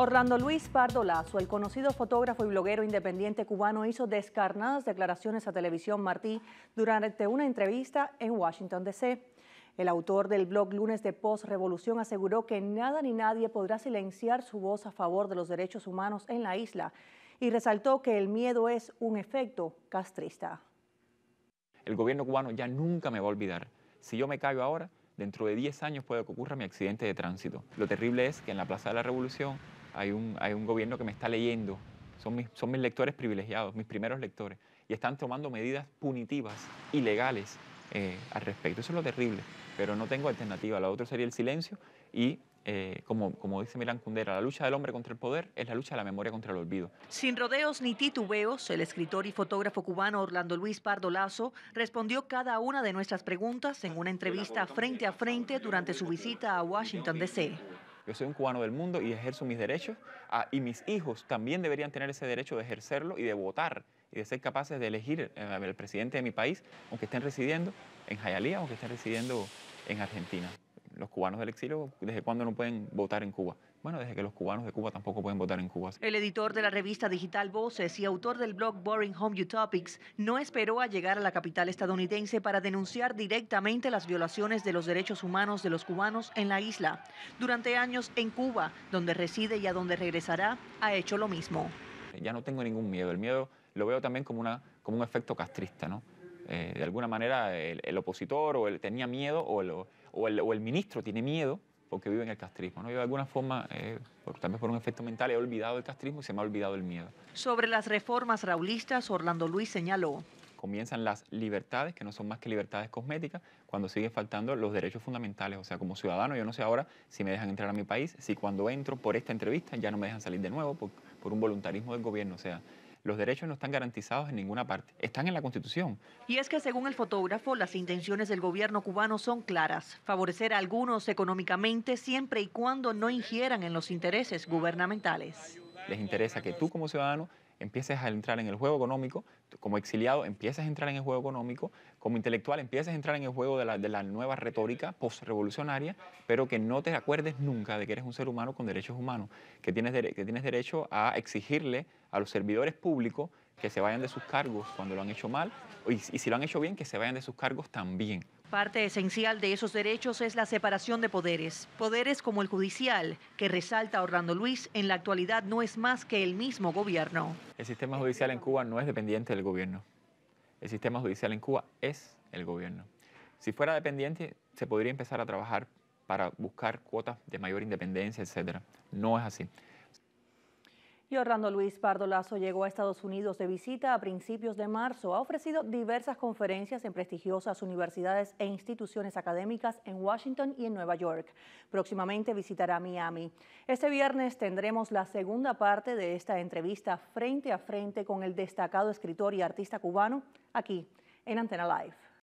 Orlando Luis Pardo Lazo, el conocido fotógrafo y bloguero independiente cubano, hizo descarnadas declaraciones a Televisión Martí durante una entrevista en Washington, D.C. El autor del blog Lunes de Post Revolución aseguró que nada ni nadie podrá silenciar su voz a favor de los derechos humanos en la isla y resaltó que el miedo es un efecto castrista. El gobierno cubano ya nunca me va a olvidar. Si yo me caigo ahora, dentro de 10 años puede que ocurra mi accidente de tránsito. Lo terrible es que en la Plaza de la Revolución hay un, gobierno que me está leyendo, son mis, lectores privilegiados, mis primeros lectores, y están tomando medidas punitivas, ilegales eh, al respecto. Eso es lo terrible, pero no tengo alternativa. Lo otro sería el silencio y eh, como, dice Milán Kundera, la lucha del hombre contra el poder es la lucha de la memoria contra el olvido. Sin rodeos ni titubeos, el escritor y fotógrafo cubano Orlando Luis Pardo Lazo respondió cada una de nuestras preguntas en una entrevista frente a frente durante su visita a Washington, D.C. Yo soy un cubano del mundo y ejerzo mis derechos ah, y mis hijos también deberían tener ese derecho de ejercerlo y de votar y de ser capaces de elegir eh, el presidente de mi país, aunque estén residiendo en Jayalía, aunque estén residiendo en Argentina. Los cubanos del exilio, ¿desde cuándo no pueden votar en Cuba? Bueno, desde que los cubanos de Cuba tampoco pueden votar en Cuba. El editor de la revista digital Voces y autor del blog Boring Home Utopics no esperó a llegar a la capital estadounidense para denunciar directamente las violaciones de los derechos humanos de los cubanos en la isla. Durante años en Cuba, donde reside y a donde regresará, ha hecho lo mismo. Ya no tengo ningún miedo. El miedo lo veo también como, una, como un efecto castrista, ¿no? Eh, de alguna manera el, opositor o él tenía miedo o o el ministro tiene miedo porque viven el castrismo. ¿no? Yo de alguna forma, eh, por, por un efecto mental, he olvidado el castrismo y se me ha olvidado el miedo. Sobre las reformas raulistas, Orlando Luis señaló. Comienzan las libertades, que no son más que libertades cosméticas, cuando siguen faltando los derechos fundamentales. O sea, como ciudadano, yo no sé ahora si me dejan entrar a mi país, si cuando entro por esta entrevista ya no me dejan salir de nuevo por, por un voluntarismo del gobierno. O sea, los derechos no están garantizados en ninguna parte, están en la Constitución. Y es que según el fotógrafo, las intenciones del gobierno cubano son claras, favorecer a algunos económicamente siempre y cuando no ingieran en los intereses gubernamentales. Les interesa que tú como ciudadano empieces a entrar en el juego económico, como exiliado empiezas a entrar en el juego económico, como intelectual empiezas a entrar en el juego de la, nueva retórica postrevolucionaria, pero que no te acuerdes nunca de que eres un ser humano con derechos humanos, que tienes, que tienes derecho a exigirle a los servidores públicos que se vayan de sus cargos cuando lo han hecho mal, y si lo han hecho bien, que se vayan de sus cargos también. Parte esencial de esos derechos es la separación de poderes, poderes como el judicial, que resalta Orlando Luis, en la actualidad no es más que el mismo gobierno. El sistema judicial en Cuba no es dependiente del gobierno. El sistema judicial en Cuba es el gobierno. Si fuera dependiente, se podría empezar a trabajar para buscar cuotas de mayor independencia, etc. No es así. Y Orlando Luis Pardo Lazo llegó a Estados Unidos de visita a principios de marzo. Ha ofrecido diversas conferencias en prestigiosas universidades e instituciones académicas en Washington y en Nueva York. Próximamente visitará Miami. Este viernes tendremos la segunda parte de esta entrevista frente a frente con el destacado escritor y artista cubano aquí en Antena Live.